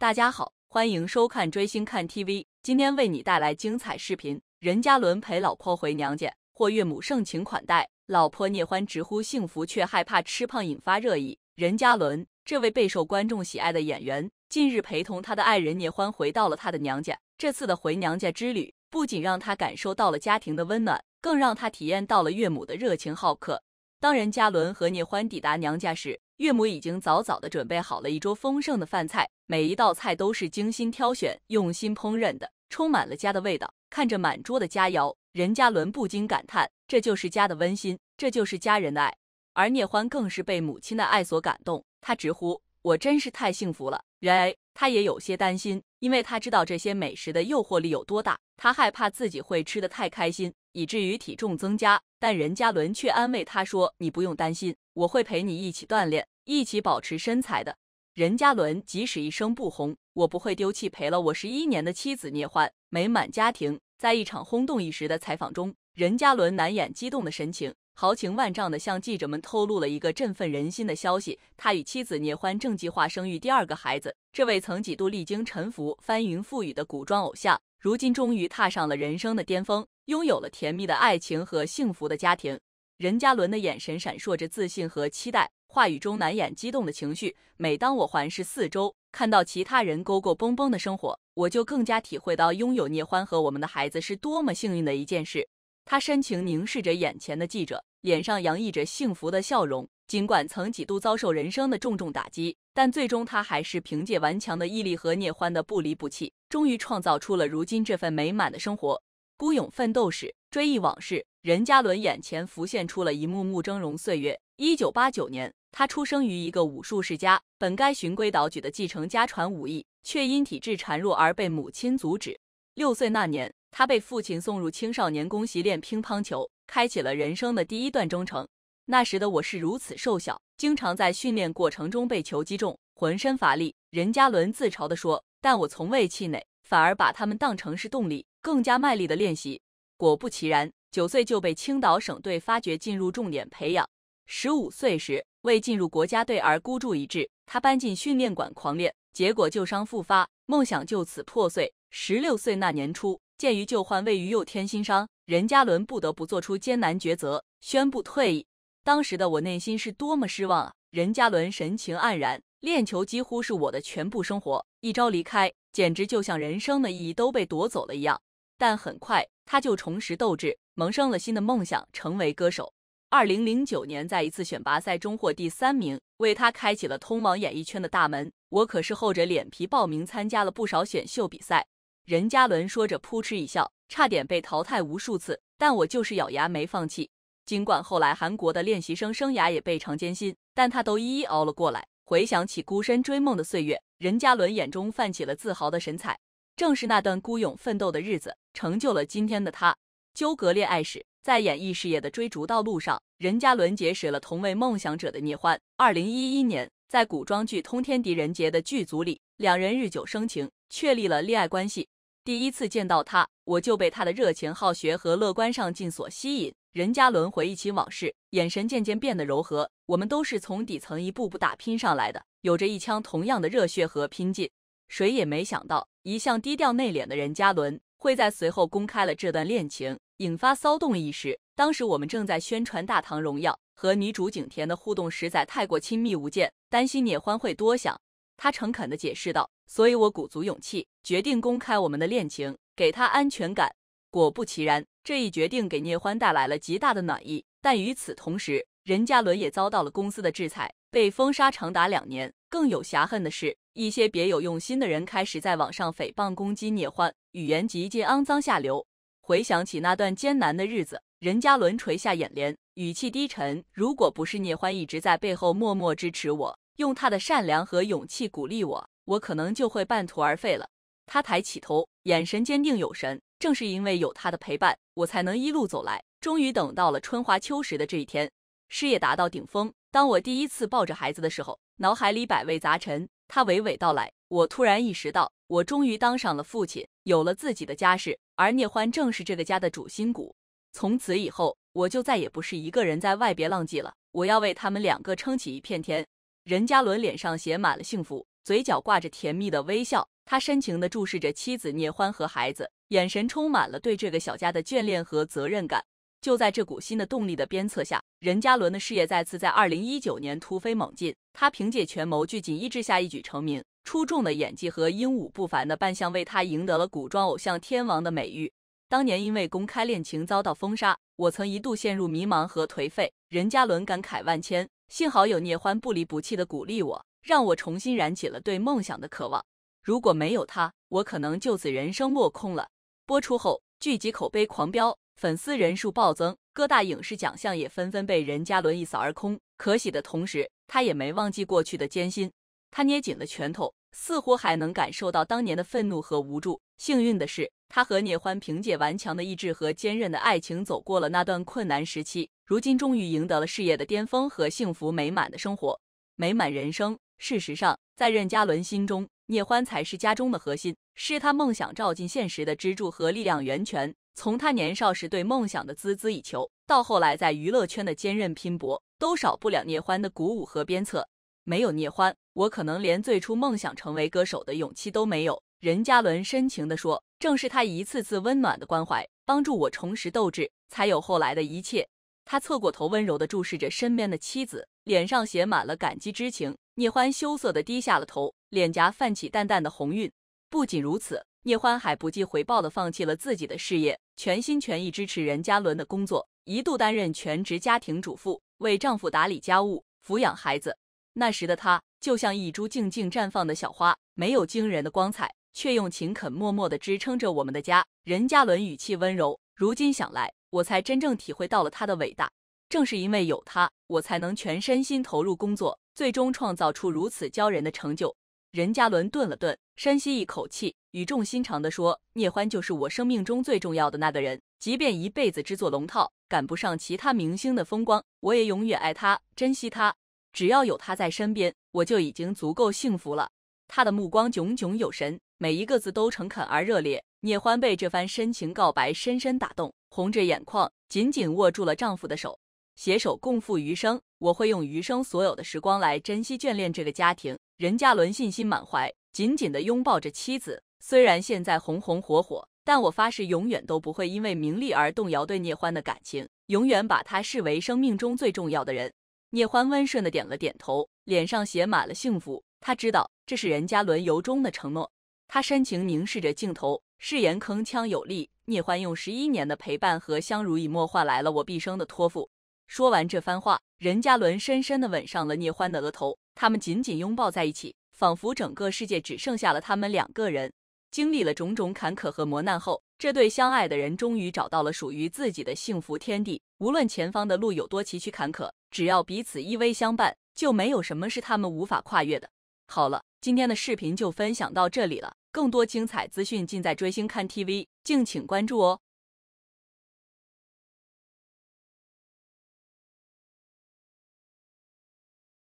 大家好，欢迎收看追星看 TV，今天为你带来精彩视频。任嘉伦陪老婆回娘家，获岳母盛情款待，老婆聂欢直呼幸福，却害怕吃胖引发热议。任嘉伦这位备受观众喜爱的演员，近日陪同他的爱人聂欢回到了他的娘家。这次的回娘家之旅，不仅让他感受到了家庭的温暖，更让他体验到了岳母的热情好客。当任嘉伦和聂欢抵达娘家时，岳母已经早早的准备好了一桌丰盛的饭菜，每一道菜都是精心挑选、用心烹饪的，充满了家的味道。看着满桌的佳肴，任嘉伦不禁感叹：“这就是家的温馨，这就是家人的爱。”而聂欢更是被母亲的爱所感动，他直呼：“我真是太幸福了。”然而，他也有些担心。因为他知道这些美食的诱惑力有多大，他害怕自己会吃的太开心，以至于体重增加。但任嘉伦却安慰他说：“你不用担心，我会陪你一起锻炼，一起保持身材的。”任嘉伦即使一生不红，我不会丢弃陪了我十一年的妻子聂欢，美满家庭。在一场轰动一时的采访中，任嘉伦难掩激动的神情。豪情万丈地向记者们透露了一个振奋人心的消息：他与妻子聂欢正计划生育第二个孩子。这位曾几度历经沉浮、翻云覆雨的古装偶像，如今终于踏上了人生的巅峰，拥有了甜蜜的爱情和幸福的家庭。任嘉伦的眼神闪烁着自信和期待，话语中难掩激动的情绪。每当我环视四周，看到其他人勾勾绷绷的生活，我就更加体会到拥有聂欢和我们的孩子是多么幸运的一件事。他深情凝视着眼前的记者，脸上洋溢着幸福的笑容。尽管曾几度遭受人生的重重打击，但最终他还是凭借顽强的毅力和聂欢的不离不弃，终于创造出了如今这份美满的生活。孤勇奋斗史，追忆往事，任嘉伦眼前浮现出了一幕幕峥嵘岁月。一九八九年，他出生于一个武术世家，本该循规蹈矩的继承家传武艺，却因体质孱弱而被母亲阻止。六岁那年。他被父亲送入青少年宫习练乒乓球，开启了人生的第一段征程。那时的我是如此瘦小，经常在训练过程中被球击中，浑身乏力。任嘉伦自嘲地说：“但我从未气馁，反而把他们当成是动力，更加卖力的练习。”果不其然，九岁就被青岛省队发掘，进入重点培养。十五岁时为进入国家队而孤注一掷，他搬进训练馆狂练，结果旧伤复发，梦想就此破碎。十六岁那年初。鉴于旧患未愈又添新伤，任嘉伦不得不做出艰难抉择，宣布退役。当时的我内心是多么失望啊！任嘉伦神情黯然，练球几乎是我的全部生活，一朝离开，简直就像人生的意义都被夺走了一样。但很快他就重拾斗志，萌生了新的梦想，成为歌手。二零零九年，在一次选拔赛中获第三名，为他开启了通往演艺圈的大门。我可是厚着脸皮报名参加了不少选秀比赛。任嘉伦说着，扑哧一笑，差点被淘汰无数次，但我就是咬牙没放弃。尽管后来韩国的练习生生涯也倍尝艰辛，但他都一一熬了过来。回想起孤身追梦的岁月，任嘉伦眼中泛起了自豪的神采。正是那段孤勇奋斗的日子，成就了今天的他。纠葛恋爱史，在演艺事业的追逐道路上，任嘉伦结识了同为梦想者的聂欢。二零一一年，在古装剧《通天狄仁杰》的剧组里，两人日久生情，确立了恋爱关系。第一次见到他，我就被他的热情、好学和乐观上进所吸引。任嘉伦回忆起往事，眼神渐渐变得柔和。我们都是从底层一步步打拼上来的，有着一腔同样的热血和拼劲。谁也没想到，一向低调内敛的任嘉伦会在随后公开了这段恋情，引发骚动一时。当时我们正在宣传《大唐荣耀》，和女主景甜的互动实在太过亲密无间，担心聂欢会多想。他诚恳的解释道：“所以，我鼓足勇气，决定公开我们的恋情，给他安全感。果不其然，这一决定给聂欢带来了极大的暖意。但与此同时，任嘉伦也遭到了公司的制裁，被封杀长达两年。更有侠恨的是，一些别有用心的人开始在网上诽谤攻击聂欢，语言极尽肮脏下流。回想起那段艰难的日子，任嘉伦垂下眼帘，语气低沉：如果不是聂欢一直在背后默默支持我，用他的善良和勇气鼓励我，我可能就会半途而废了。他抬起头，眼神坚定有神。正是因为有他的陪伴，我才能一路走来。终于等到了春华秋实的这一天，事业达到顶峰。当我第一次抱着孩子的时候，脑海里百味杂陈。他娓娓道来，我突然意识到，我终于当上了父亲，有了自己的家室。而聂欢正是这个家的主心骨。从此以后，我就再也不是一个人在外边浪迹了。我要为他们两个撑起一片天。任嘉伦脸上写满了幸福，嘴角挂着甜蜜的微笑，他深情地注视着妻子聂欢和孩子，眼神充满了对这个小家的眷恋和责任感。就在这股新的动力的鞭策下，任嘉伦的事业再次在二零一九年突飞猛进。他凭借权谋剧《锦衣之下》一举成名，出众的演技和英武不凡的扮相为他赢得了“古装偶像天王”的美誉。当年因为公开恋情遭到封杀，我曾一度陷入迷茫和颓废，任嘉伦感慨万千。幸好有聂欢不离不弃的鼓励我，让我重新燃起了对梦想的渴望。如果没有他，我可能就此人生落空了。播出后，剧集口碑狂飙，粉丝人数暴增，各大影视奖项也纷纷被任嘉伦一扫而空。可喜的同时，他也没忘记过去的艰辛。他捏紧了拳头，似乎还能感受到当年的愤怒和无助。幸运的是，他和聂欢凭借顽强的意志和坚韧的爱情走过了那段困难时期，如今终于赢得了事业的巅峰和幸福美满的生活，美满人生。事实上，在任嘉伦心中，聂欢才是家中的核心，是他梦想照进现实的支柱和力量源泉。从他年少时对梦想的孜孜以求，到后来在娱乐圈的坚韧拼搏，都少不了聂欢的鼓舞和鞭策。没有聂欢，我可能连最初梦想成为歌手的勇气都没有。任嘉伦深情地说：“正是他一次次温暖的关怀，帮助我重拾斗志，才有后来的一切。”他侧过头，温柔地注视着身边的妻子，脸上写满了感激之情。聂欢羞涩地低下了头，脸颊泛起淡淡的红晕。不仅如此，聂欢还不计回报地放弃了自己的事业，全心全意支持任嘉伦的工作，一度担任全职家庭主妇，为丈夫打理家务、抚养孩子。那时的她，就像一株静静绽放的小花，没有惊人的光彩。却用勤恳默默的支撑着我们的家。任嘉伦语气温柔，如今想来，我才真正体会到了他的伟大。正是因为有他，我才能全身心投入工作，最终创造出如此骄人的成就。任嘉伦顿了顿，深吸一口气，语重心长地说：“聂欢就是我生命中最重要的那个人，即便一辈子只做龙套，赶不上其他明星的风光，我也永远爱他，珍惜他。只要有他在身边，我就已经足够幸福了。”他的目光炯炯有神。每一个字都诚恳而热烈，聂欢被这番深情告白深深打动，红着眼眶，紧紧握住了丈夫的手，携手共赴余生。我会用余生所有的时光来珍惜眷恋这个家庭。任嘉伦信心满怀，紧紧地拥抱着妻子。虽然现在红红火火，但我发誓永远都不会因为名利而动摇对聂欢的感情，永远把她视为生命中最重要的人。聂欢温顺地点了点头，脸上写满了幸福。他知道这是任嘉伦由衷的承诺。他深情凝视着镜头，誓言铿锵有力。聂欢用十一年的陪伴和相濡以沫，换来了我毕生的托付。说完这番话，任嘉伦深深地吻上了聂欢的额头，他们紧紧拥抱在一起，仿佛整个世界只剩下了他们两个人。经历了种种坎坷和磨难后，这对相爱的人终于找到了属于自己的幸福天地。无论前方的路有多崎岖坎坷，只要彼此依偎相伴，就没有什么是他们无法跨越的。好了，今天的视频就分享到这里了。更多精彩资讯尽在追星看 TV，敬请关注哦。